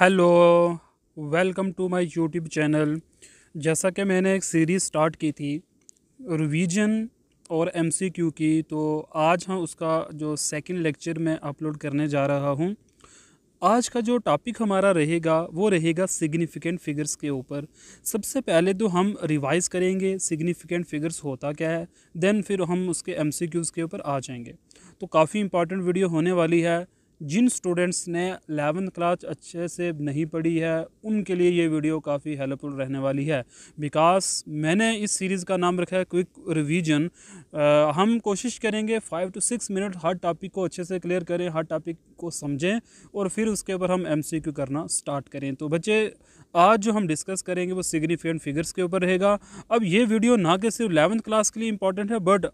Hello welcome to my YouTube channel जैसा कि मैंने एक सीरीज़ स्टार्ट की थी रिवीजन और एमसीक्यू की तो आज हम उसका जो सेकंड लेक्चर मैं अपलोड करने जा रहा हूं आज का जो टॉपिक हमारा रहेगा वो रहेगा सिग्निफिकेंट फिगर्स के ऊपर सबसे पहले तो हम रिवाइज़ करेंगे सिग्निफिकेंट फिगर्स होता क्या है देन फिर हम उसके एम के ऊपर आ जाएंगे तो काफ़ी इंपॉर्टेंट वीडियो होने वाली है जिन स्टूडेंट्स ने एलेवंथ क्लास अच्छे से नहीं पढ़ी है उनके लिए ये वीडियो काफ़ी हेल्पफुल रहने वाली है बिकॉज मैंने इस सीरीज़ का नाम रखा है क्विक रिवीजन हम कोशिश करेंगे फ़ाइव टू सिक्स मिनट हर टॉपिक को अच्छे से क्लियर करें हर टॉपिक को समझें और फिर उसके ऊपर हम एम करना स्टार्ट करें तो बच्चे आज जो हम डिस्कस करेंगे वो सिग्निफिकेंट फिगर्स के ऊपर रहेगा अब ये वीडियो ना कि सिर्फ एलेवंथ क्लास के लिए इंपॉर्टेंट है बट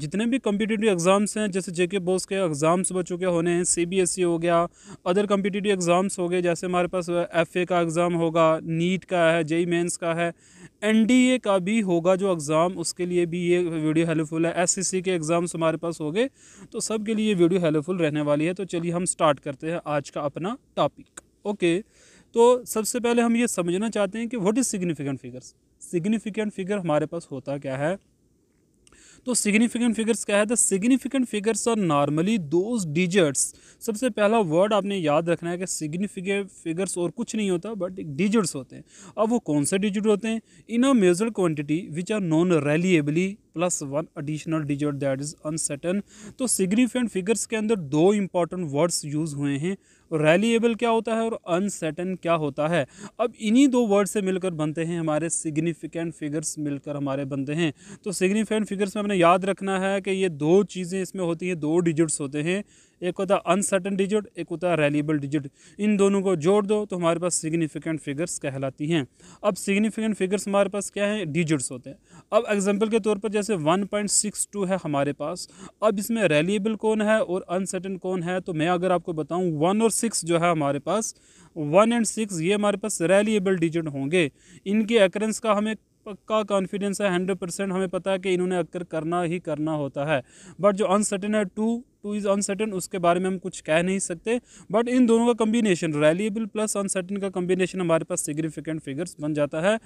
जितने भी कम्पिटेटिव एग्ज़ाम्स हैं जैसे जेके बोस के एग्ज़ाम्स बच्चों के होने हैं सी यूपीएससी e हो गया अदर कम्पिटिटिव एग्ज़ाम्स हो गए जैसे हमारे पास एफए uh, का एग्ज़ाम होगा नीट का है जेई मेंस e e का है एनडीए का भी होगा जो एग्ज़ाम उसके लिए भी ये वीडियो हेल्पफुल है एससीसी के एग्ज़ाम्स हमारे पास हो गए तो सब के लिए ये वीडियो हेल्पफुल रहने वाली है तो चलिए हम स्टार्ट करते हैं आज का अपना टॉपिक ओके तो सबसे पहले हम ये समझना चाहते हैं कि what is significant figures significant figure हमारे पास होता क्या है तो सिग्निफिकेंट फिगर्स क्या है the significant figures are normally those digits सबसे पहला वर्ड आपने याद रखना है कि सिग्निफिकेंट फिगर्स और कुछ नहीं होता बट डिजिट्स होते हैं अब वो कौन से डिजिट होते हैं in a measured quantity which are known reliably plus one additional digit that is uncertain तो सिग्निफिकेंट फिगर्स के अंदर दो इंपॉर्टेंट वर्ड्स यूज़ हुए हैं रैलीएबल क्या होता है और अनसर्टन क्या होता है अब इन्हीं दो वर्ड से मिलकर बनते हैं हमारे सिग्निफिकेंट फिगर्स मिलकर हमारे बनते हैं तो सिग्निफिकेंट फिगर्स में हमने याद रखना है कि ये दो चीज़ें इसमें होती हैं दो डिजिट्स होते हैं एक होता है अनसर्टन डिजिट एक होता है रेलिबल डिजिट इन दोनों को जोड़ दो तो हमारे पास सिग्निफिकेंट फिगर्स कहलाती हैं अब सिग्निफिकेंट फिगर्स हमारे पास क्या हैं डिजिट्स होते हैं अब एग्जाम्पल के तौर पर जैसे 1.62 है हमारे पास अब इसमें रेलिएबल कौन है और अनसर्टन कौन है तो मैं अगर आपको बताऊँ वन और सिक्स जो है हमारे पास वन एंड सिक्स ये हमारे पास रेलिएबल डिजिट होंगे इनके एकरेंस का हमें पक्का कॉन्फिडेंस है हंड्रेड परसेंट हमें पता है कि इन्होंने अक्कर करना ही करना होता है बट जो अनसर्टेन है टू टू इज़ अनसर्टेन उसके बारे में हम कुछ कह नहीं सकते बट इन दोनों का कम्बिनेशन रैलिएबल प्लस अनसर्टेन का कम्बिनेशन हमारे पास सिग्निफिकेंट फिगर्स बन जाता है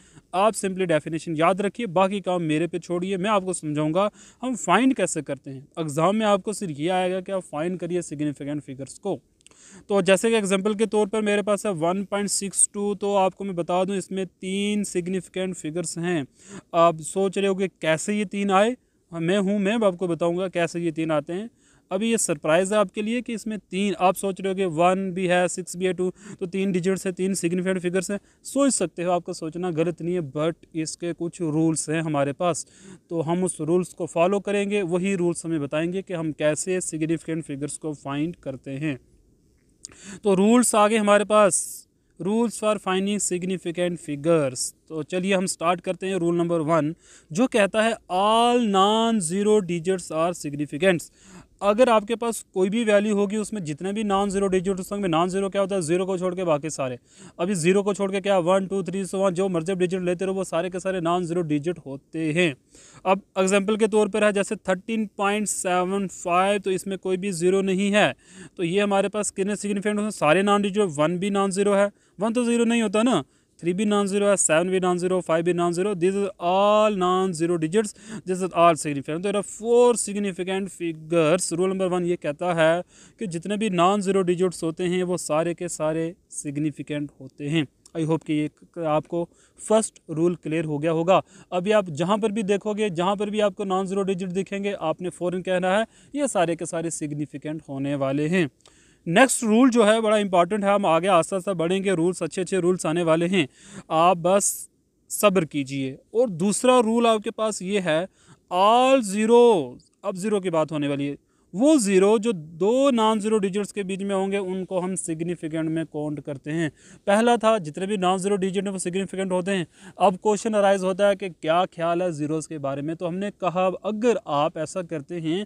आप सिंपली डेफिनेशन याद रखिए बाकी काम मेरे पे छोड़िए मैं आपको समझाऊंगा हम फाइंड कैसे करते हैं एग्ज़ाम में आपको सिर्फ ये आएगा कि आप फाइंड करिए सिग्निफिकेंट फिगर्स को तो जैसे कि एग्जांपल के तौर पर मेरे पास है 1.62 तो आपको मैं बता दूं इसमें तीन सिग्निफिकेंट फिगर्स हैं आप सोच रहे हो कि कैसे ये तीन आए हाँ, मैं हूँ मैं आपको बताऊँगा कैसे ये तीन आते हैं अभी ये सरप्राइज़ है आपके लिए कि इसमें तीन आप सोच रहे हो कि वन भी है सिक्स भी है टू तो तीन डिजिट्स है तीन सिग्निफिकेंट फिगर्स हैं सोच सकते हो आपका सोचना गलत नहीं है बट इसके कुछ रूल्स हैं हमारे पास तो हम उस रूल्स को फॉलो करेंगे वही रूल्स हमें बताएंगे कि हम कैसे सिग्निफिकेंट फिगर्स को फाइंड करते हैं तो रूल्स आगे हमारे पास rules for finding significant figures तो चलिए हम स्टार्ट करते हैं रूल नंबर वन जो कहता है all non zero digits are significants अगर आपके पास कोई भी वैल्यू होगी उसमें जितने भी नॉन जीरो डिजिट उस में नॉन जीरो क्या होता है जीरो को छोड़ के बाकी सारे अभी जीरो को छोड़ के क्या one two three so one जो मर्जी डिजिट लेते रहो वो सारे के सारे नॉन जीरो डिजिट होते हैं अब एग्जाम्पल के तौर पर है जैसे थर्टीन पॉइंट सेवन फाइव तो इसमें कोई भी जीरो नहीं है तो ये हमारे पास कितने सिग्निफिकेंट होते सारे नॉन डिजिट वन भी नॉन जीरो है वन तो जीरो नहीं होता ना थ्री भी नॉन जीरो है सेवन भी नॉन जीरो फाइव भी non zero this is all non zero digits this is all significant तो यहाँ four significant figures rule number one ये कहता है कि जितने भी नॉन जीरो डिजिट्स होते हैं वो सारे के सारे सिग्निफिकेंट होते हैं आई होप कि ये आपको फर्स्ट रूल क्लियर हो गया होगा अभी आप जहाँ पर भी देखोगे जहाँ पर भी आपको नॉन जीरो डिजिट दिखेंगे आपने फ़ौरन कहना है ये सारे के सारे सिग्निफिकेंट होने वाले हैं नेक्स्ट रूल जो है बड़ा इंपॉर्टेंट है हम आगे आस्ता आस्ता बढ़ेंगे रूल्स अच्छे अच्छे रूल्स आने वाले हैं आप बस सब्र कीजिए और दूसरा रूल आपके पास ये है ऑल ज़ीरो अब ज़ीरो की बात होने वाली है वो ज़ीरो जो दो नॉन ज़ीरो डिजिट्स के बीच में होंगे उनको हम सिग्निफिकेंट में काउंट करते हैं पहला था जितने भी नॉन ज़ीरो डिजिट हैं वो सिग्निफिकेंट होते हैं अब क्वेश्चन अराइज होता है कि क्या ख्याल है ज़ीरोज़ के बारे में तो हमने कहा अगर आप ऐसा करते हैं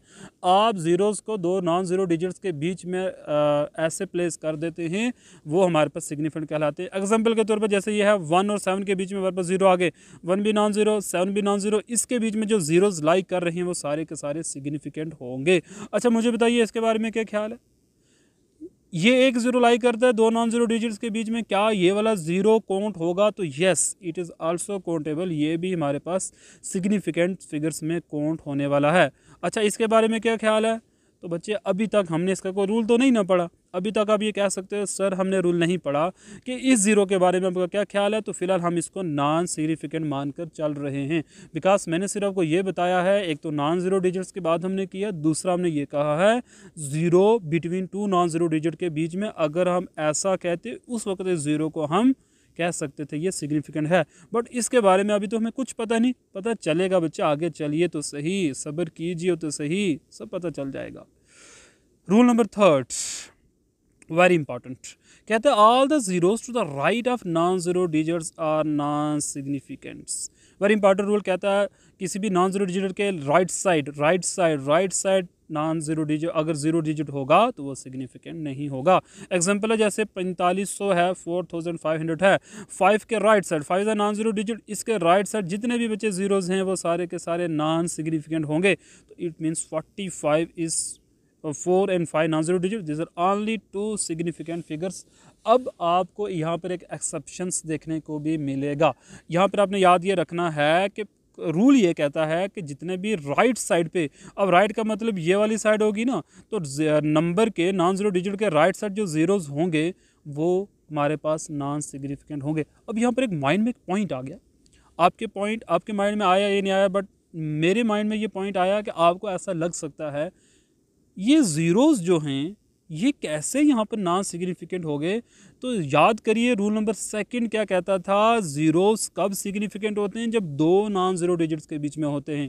आप ज़ीरोज़ को दो नॉन ज़ीरो डिजिट्स के बीच में आ, ऐसे प्लेस कर देते हैं वो हमारे पास सिग्निफिकेंट कहलाते हैं एग्जाम्पल के तौर पर जैसे ये है वन और सेवन के बीच में हमारे पास ज़ीरो आ गए वन भी नॉन ज़ीरो सेवन भी नॉन ज़ीरो इसके बीच में जो ज़ीरोज़ लाइक कर रहे हैं वो सारे के सारे सिग्निफिकेंट होंगे अच्छा मुझे बताइए इसके बारे में क्या ख्याल है ये एक ज़ीरो लाई करता है दो नॉन ज़ीरो डिजिट्स के बीच में क्या ये वाला ज़ीरो काउंट होगा तो yes it is also countable ये भी हमारे पास सिग्निफिकेंट फिगर्स में काउंट होने वाला है अच्छा इसके बारे में क्या ख्याल है तो बच्चे अभी तक हमने इसका कोई रूल तो नहीं ना पढ़ा अभी तक आप ये कह सकते हो सर हमने रूल नहीं पढ़ा कि इस ज़ीरो के बारे में आपका क्या ख्याल है तो फिलहाल हम इसको नॉन सिग्निफिकेंट मानकर चल रहे हैं बिकॉज मैंने सिर्फ आपको ये बताया है एक तो नॉन ज़ीरो डिजिट्स के बाद हमने किया दूसरा हमने ये कहा है zero between two non zero digit के बीच में अगर हम ऐसा कहते उस वक्त इस ज़ीरो को हम कह सकते थे ये सिग्निफिकेंट है बट इसके बारे में अभी तो हमें कुछ पता नहीं पता चलेगा बच्चा आगे चलिए तो सही सब्र कीजिए तो सही सब पता चल जाएगा rule number third very important कहते हैं all the zeros to the right of non zero digits are non significants very important rule कहता है किसी भी नॉन जीरो डिजिट के right side right side right side non zero digit अगर zero digit होगा तो वो सिग्निफिकेंट नहीं होगा एग्जांपल है जैसे पैंतालीस सौ है फोर थाउजेंड फाइव हंड्रेड है फाइव के राइट साइड फाइव ज़ा नॉन ज़ीरो डिजिट इसके राइट साइड जितने भी बच्चे ज़ीरोज़ हैं वो सारे के सारे नॉन सिग्निफिकेंट होंगे तो it means forty five is four and five non zero digit this are only two significant figures अब आपको यहाँ पर एक एक्सेप्शंस देखने को भी मिलेगा यहाँ पर आपने याद ये रखना है कि रूल ये कहता है कि जितने भी राइट साइड पे अब राइट का मतलब ये वाली साइड होगी ना तो नंबर uh, के नॉन ज़ीरो डिजिट के राइट साइड जो ज़ीरोज़ होंगे वो हमारे पास नॉन सिग्निफिकेंट होंगे अब यहाँ पर एक माइंड में एक पॉइंट आ गया आपके पॉइंट आपके माइंड में आया ये नहीं आया बट मेरे माइंड में ये पॉइंट आया कि आपको ऐसा लग सकता है ये ज़ीरोज़ जो हैं ये कैसे यहाँ पर नॉन सिग्निफिकेंट हो गए तो याद करिए रूल नंबर सेकंड क्या कहता था ज़ीरोस कब सिग्निफिकेंट होते हैं जब दो नॉन ज़ीरो डिजिट्स के बीच में होते हैं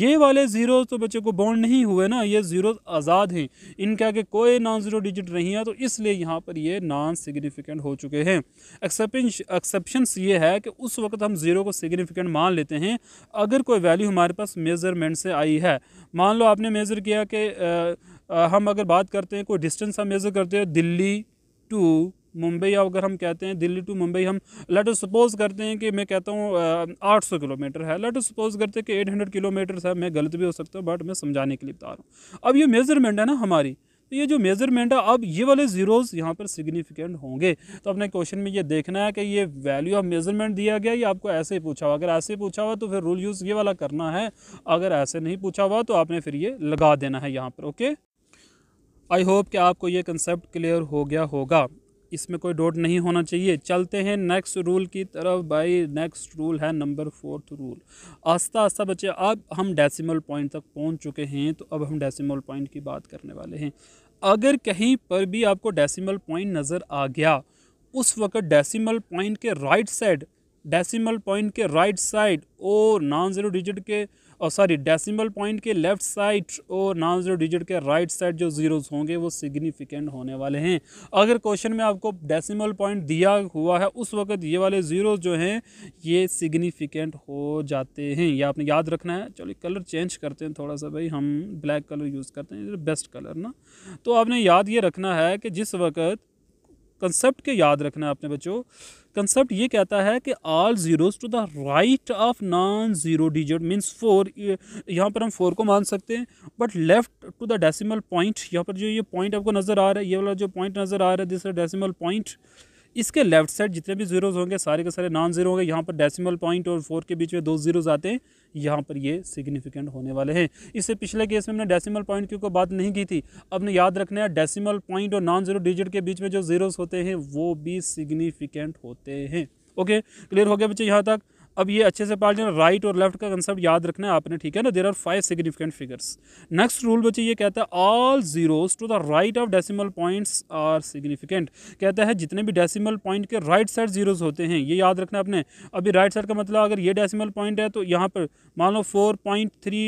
ये वाले ज़ीरोस तो बच्चे को बॉन्ड नहीं हुए ना ये ज़ीरोस आज़ाद हैं इनके आगे कोई नॉन ज़ीरो डिजिट नहीं है तो इसलिए यहाँ पर ये नॉन सिग्निफिकेंट हो चुके हैं एक्सेप्शन ये है कि उस वक्त हम ज़ीरो को सिग्निफिकेंट मान लेते हैं अगर कोई वैल्यू हमारे पास मेज़रमेंट से आई है मान लो आपने मेज़र किया कि हम अगर बात करते हैं कोई डिस्टेंस हम मेज़र करते हैं दिल्ली टू मुंबई अगर हम कहते हैं दिल्ली टू मुंबई हम लेट सपोज़ करते हैं कि मैं कहता हूँ आठ सौ किलोमीटर है लेट सपोज़ करते हैं कि एट हंड्रेड किलोमीटर है मैं गलत भी हो सकता हूँ बट मैं समझाने के लिए बता रहा हूँ अब ये मेज़रमेंट है ना हमारी तो ये जो मेज़रमेंट है अब ये वाले ज़ीरोज़ यहाँ पर सिग्निफिकेंट होंगे तो अपने क्वेश्चन में ये देखना है कि ये वैल्यू ऑफ मेज़रमेंट दिया गया या आपको ऐसे ही पूछा हुआ अगर ऐसे ही पूछा हुआ तो फिर रूल यूज़ ये वाला करना है अगर ऐसे नहीं पूछा हुआ तो आपने फिर ये लगा देना है यहाँ पर ओके आई होप कि आपको ये कंसेप्ट क्लियर हो गया होगा इसमें कोई डोट नहीं होना चाहिए चलते हैं नेक्स्ट रूल की तरफ भाई नेक्स्ट रूल है नंबर फोर्थ रूल आस्ता आस्ता बच्चे अब हम डेसिमल पॉइंट तक पहुंच चुके हैं तो अब हम डेसिमल पॉइंट की बात करने वाले हैं अगर कहीं पर भी आपको डेसिमल पॉइंट नज़र आ गया उस वक्त डेसिमल पॉइंट के राइट साइड डेसीमल पॉइंट के राइट साइड और नॉन ज़ीरो डिजिट के और सॉरी डेसिमल पॉइंट के लेफ्ट साइड और नॉन जीरो डिजिट के राइट साइड जो जीरोस होंगे वो सिग्निफिकेंट होने वाले हैं अगर क्वेश्चन में आपको डेसिमल पॉइंट दिया हुआ है उस वक्त ये वाले जीरोस जो हैं ये सिग्निफिकेंट हो जाते हैं ये आपने याद रखना है चलो कलर चेंज करते हैं थोड़ा सा भाई हम ब्लैक कलर यूज़ करते हैं बेस्ट कलर ना तो आपने याद ये रखना है कि जिस वक्त कंसेप्ट के याद रखना है अपने बच्चों कंसेप्ट ये कहता है कि all zeros to the right of non zero digit means four यहाँ पर हम फोर को मान सकते हैं but left to the decimal point यहाँ पर जो ये पॉइंट आपको नज़र आ रहा है ये वाला जो पॉइंट नज़र आ रहा है दिस डेसिमल पॉइंट इसके लेफ्ट साइड जितने भी जीरोज़ होंगे सारे के सारे नॉन जीरो होंगे यहाँ पर डेसिमल पॉइंट और फोर के बीच में दो जीरोज़ आते हैं यहाँ पर ये सिग्निफिकेंट होने वाले हैं इससे पिछले केस में हमने डेसिमल पॉइंट की कोई बात नहीं की थी अपने याद रखना है डेसिमल पॉइंट और नॉन जीरो डिजिट के बीच में जो जीरोज़ होते हैं वो भी सिग्निफिकेंट होते हैं ओके क्लियर हो गया बच्चे यहाँ तक अब ये अच्छे से पार्ट जाना राइट और लेफ्ट का कंसेप्ट याद रखना है आपने ठीक है ना there are five significant figures next rule बच्चे ये कहता है all zeros to the right of decimal points are significant कहता है जितने भी डेसिमल पॉइंट के राइट साइड जीरोज होते हैं ये याद रखना आपने अभी राइट साइड का मतलब अगर ये डेसीमल पॉइंट है तो यहाँ पर मान लो four point three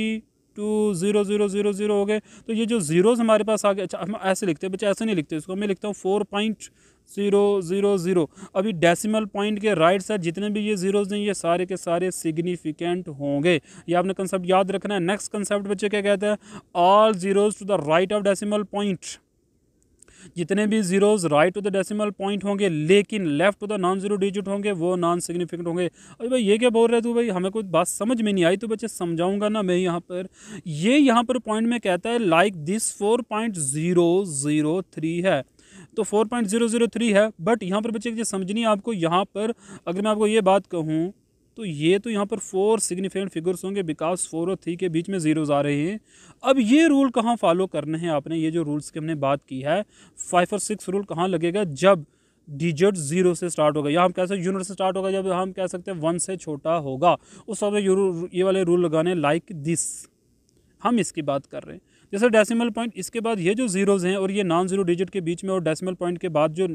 two zero zero zero zero हो गए तो ये जो जीरोज़ हमारे पास आ गए अच्छा हम ऐसे लिखते हैं बच्चे ऐसे नहीं लिखते इसको मैं लिखता हूँ four point zero zero zero अभी डेसिमल पॉइंट के राइट साइड जितने भी ये ज़ीरोज़ हैं ये सारे के सारे सिग्निफिकेंट होंगे ये आपने कंसेप्ट याद रखना है नेक्स्ट कंसेप्ट बच्चे क्या कहते हैं all zeros to the right of decimal point जितने भी zeros right to the decimal point होंगे लेकिन left to the non zero digit होंगे वो नॉन सिग्निफिकेंट होंगे अरे भाई ये क्या बोल रहे तू भाई हमें कोई बात समझ में नहीं आई तो बच्चे समझाऊंगा ना मैं यहाँ पर ये यहाँ पर पॉइंट में कहता है like this four point zero zero three है तो four point zero zero three है बट यहाँ पर बच्चे की समझनी आपको यहाँ पर अगर मैं आपको ये बात कहूँ तो ये तो यहाँ पर फोर सिग्निफिकेंट फिगर्स होंगे बिकॉज फोर और थ्री के बीच में जीरोज आ रहे हैं अब ये रूल कहाँ फॉलो करने हैं आपने ये जो रूल्स की हमने बात की है फाइव और सिक्स रूल कहाँ लगेगा जब डिजिट जीरो से स्टार्ट होगा या हम कह सकते हैं यूनिट से स्टार्ट होगा जब हम कह सकते हैं वन से छोटा होगा उस समय ये वाले रूल लगाने लाइक दिस हम इसकी बात कर रहे हैं जैसे डेसिमल पॉइंट इसके बाद ये जो जीरोज़ हैं और ये नॉन जीरो डिजिट के बीच में और डेसिमल पॉइंट के बाद जो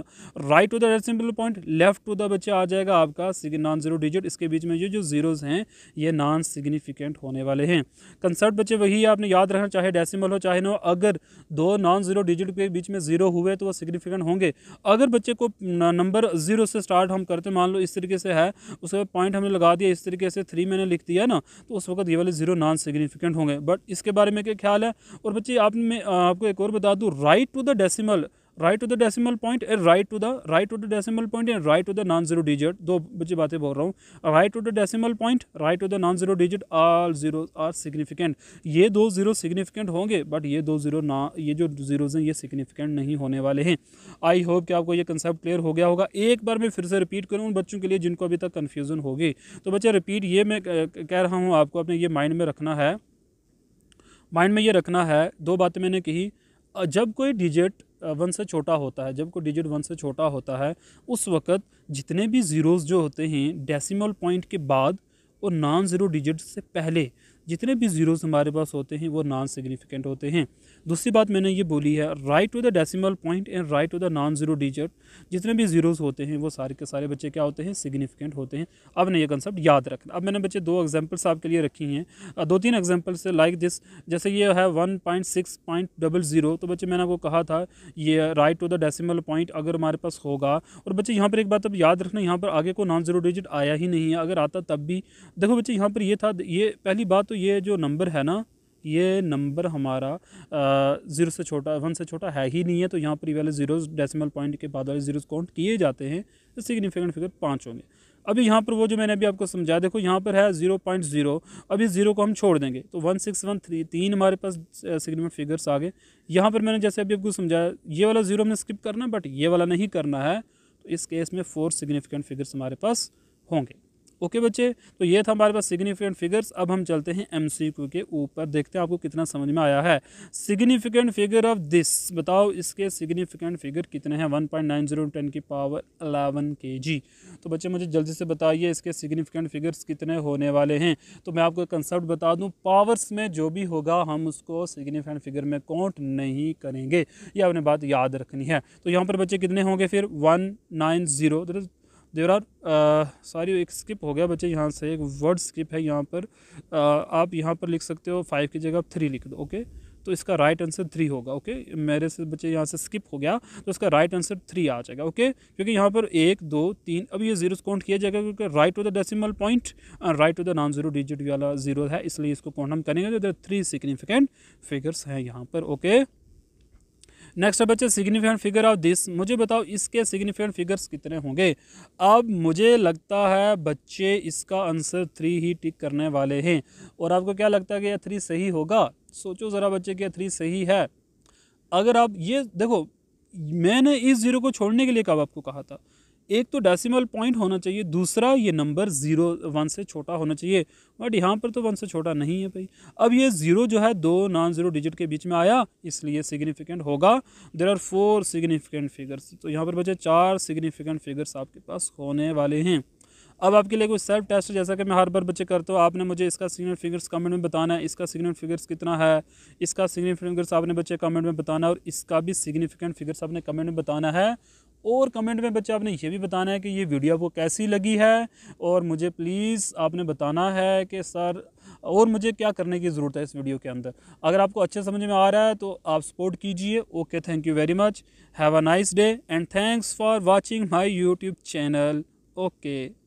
right to the decimal point left to the बच्चे आ जाएगा आपका नॉन जीरो डिजिट इसके बीच में ये जो जीरोज़ हैं ये नॉन सिग्निफिकेंट होने वाले हैं कंसर्ट बच्चे वही आपने याद रखना चाहे डेसिमल हो चाहे ना अगर दो नॉन जीरो डिजिट के बीच में जीरो हुए तो वो सिग्निफिकेंट होंगे अगर बच्चे को नंबर जीरो से स्टार्ट हम करते मान लो इस तरीके से है उसके पॉइंट हमने लगा दिया इस तरीके से थ्री मैंने लिख दिया ना तो उस वक्त ये वाले जीरो नॉन सिग्निफिकेंट होंगे बट इसके बारे में क्या ख्याल है और बच्चे आप मैं आपको एक और बता दूँ right to the decimal right to the decimal point and right to the right to the decimal point and right to the non zero digit दो बच्चे बातें बोल रहा हूँ right to the decimal point right to the non zero digit all zero are significant ये दो zero significant होंगे but ये दो जीरो ना ये जो जीरोज हैं ये सिग्निफिकेंट नहीं होने वाले हैं आई होप कि आपको ये कंसेप्ट क्लियर हो गया होगा एक बार मैं फिर से रिपीट करूँ उन बच्चों के लिए जिनको अभी तक कन्फ्यूज़न होगी तो बच्चे रिपीट ये मैं कह रहा हूँ आपको अपने ये माइंड में रखना है माइंड में ये रखना है दो बातें मैंने कही जब कोई डिजिट वन से छोटा होता है जब कोई डिजिट वन से छोटा होता है उस वक्त जितने भी ज़ीरोज़ जो होते हैं डेसिमल पॉइंट के बाद और नॉन ज़ीरो डिजिट से पहले जितने भी ज़ीरोज़ हमारे पास होते हैं वो नॉन सिग्निफिकेंट होते हैं दूसरी बात मैंने ये बोली है right to the decimal point and right to the non zero digit जितने भी ज़ीरोज़ होते हैं वो सारे के सारे बच्चे क्या होते हैं सिग्निफिकेंट होते हैं अब ने ये कंसेप्ट याद रखना अब मैंने बच्चे दो एग्जाम्पल्स आपके लिए रखी हैं दो तीन एग्जाम्पल्स से लाइक दिस जैसे ये है one point six point double zero तो बच्चे मैंने आपको कहा था ये right to the decimal point अगर हमारे पास होगा और बच्चे यहाँ पर एक बात अब याद रखना यहाँ पर आगे को नॉन ज़ीरो डिजिट आया ही नहीं है अगर आता तब भी देखो बच्चे यहाँ पर ये था ये पहली बात तो ये जो नंबर है ना ये नंबर हमारा ज़ीरो से छोटा वन से छोटा है ही नहीं है तो यहाँ पर ये वाले ज़ीरो डेसिमल पॉइंट के बाद वाले ज़ीरो काउंट किए जाते हैं तो सिग्निफिकेंट फिगर पाँच होंगे अभी यहाँ पर वो जो मैंने अभी आपको समझाया देखो यहाँ पर है ज़ीरो पॉइंट ज़ीरो अभी ज़ीरो को हम छोड़ देंगे तो वन सिक्स वन थ्री तीन हमारे पास सिग्निफिकेंट फिगर्स आ गए यहाँ पर मैंने जैसे अभी आपको समझाया ये वाला ज़ीरो हमने स्किप करना है बट ये वाला नहीं करना है तो इस केस में फोर सिग्निफिकेंट फिगर्स हमारे पास होंगे ओके बच्चे तो ये था हमारे पास सिग्निफिकेंट फिगर्स अब हम चलते हैं एम के ऊपर देखते हैं आपको कितना समझ में आया है सिग्निफिकेंट फिगर ऑफ दिस बताओ इसके सिग्निफिकेंट फिगर कितने हैं one point nine zero ten की पावर अलेवन के जी तो बच्चे मुझे जल्दी से बताइए इसके सिग्निफिकेंट फिगर्स कितने होने वाले हैं तो मैं आपको कंसेप्ट बता दूँ पावर्स में जो भी होगा हम उसको सिग्निफिकेंट फिगर में काउंट नहीं करेंगे ये आपने बात याद रखनी है तो यहाँ पर बच्चे कितने होंगे फिर one nine zero there are sorry एक स्किप हो गया बच्चे यहाँ से एक वर्ड स्किप है यहाँ पर आ, आप यहाँ पर लिख सकते हो फाइव की जगह आप थ्री लिख दो ओके तो इसका राइट आंसर थ्री होगा ओके मेरे से बच्चे यहाँ से स्किप हो गया तो इसका राइट आंसर थ्री आ जाएगा ओके क्योंकि यहाँ पर एक दो तीन अब ये जीरो काउंट किया जाएगा क्योंकि right to the decimal point and right to the non zero digit वाला जीरो है इसलिए इसको काउंट हम करेंगे तो थ्री सिग्निफिकेंट फिगर्स हैं यहाँ पर ओके okay? नेक्स्ट है बच्चे सिग्निफिकेंट फिगर ऑफ दिस मुझे बताओ इसके सिग्निफिकेंट फिगर्स कितने होंगे अब मुझे लगता है बच्चे इसका आंसर थ्री ही टिक करने वाले हैं और आपको क्या लगता है कि यह थ्री सही होगा सोचो ज़रा बच्चे कि यह थ्री सही है अगर आप ये देखो मैंने इस ज़ीरो को छोड़ने के लिए कब आपको कहा था एक तो डेसिमल पॉइंट होना चाहिए दूसरा ये नंबर ज़ीरो वन से छोटा होना चाहिए बट यहाँ पर तो वन से छोटा नहीं है भाई अब ये ज़ीरो जो है दो नॉन ज़ीरो डिजिट के बीच में आया इसलिए सिग्निफिकेंट होगा there are four significant figures तो यहाँ पर बचे चार सिग्निफिकेंट फिगर्स आपके पास होने वाले हैं अब आपके लिए कोई सेल्फ टेस्ट जैसा कि मैं हर बार बच्चे करता हूँ आपने मुझे इसका सिग्नल फिगर्स कमेंट में बताना है इसका सिग्नल फिगर्स कितना है इसका सिग्नल फिगर्स आपने बच्चे कमेंट में बताना है और इसका भी सिग्निफिकेंट फिगर्स आपने कमेंट में बताना है और कमेंट में बच्चे आपने ये भी बताना है कि ये वीडियो आपको कैसी लगी है और मुझे प्लीज़ आपने बताना है कि सर और मुझे क्या करने की ज़रूरत है इस वीडियो के अंदर अगर आपको अच्छे समझ में आ रहा है तो आप सपोर्ट कीजिए okay thank you very much have a nice day and thanks for watching my YouTube channel okay